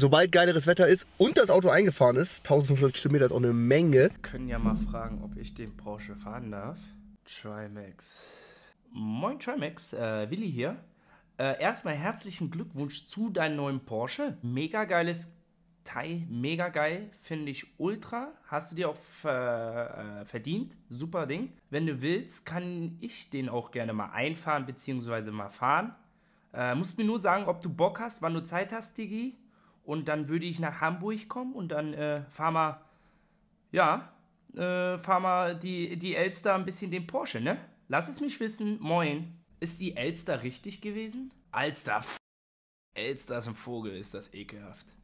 sobald geileres Wetter ist und das Auto eingefahren ist, 1500 Kilometer ist auch eine Menge. Wir können ja mal fragen, ob ich den Porsche fahren darf. Trimax. Moin Trimax, äh, Willi hier. Äh, erstmal herzlichen Glückwunsch zu deinem neuen Porsche. Mega geiles Teil, mega geil, finde ich ultra. Hast du dir auch äh, verdient, super Ding. Wenn du willst, kann ich den auch gerne mal einfahren beziehungsweise mal fahren. Äh, musst mir nur sagen, ob du Bock hast, wann du Zeit hast, Digi. Und dann würde ich nach Hamburg kommen und dann äh, fahren wir, ja, äh, fahren wir die, die Elster ein bisschen den Porsche, ne? Lass es mich wissen. Moin. Ist die Elster richtig gewesen? Alster. Elster ist ein Vogel, ist das ekelhaft.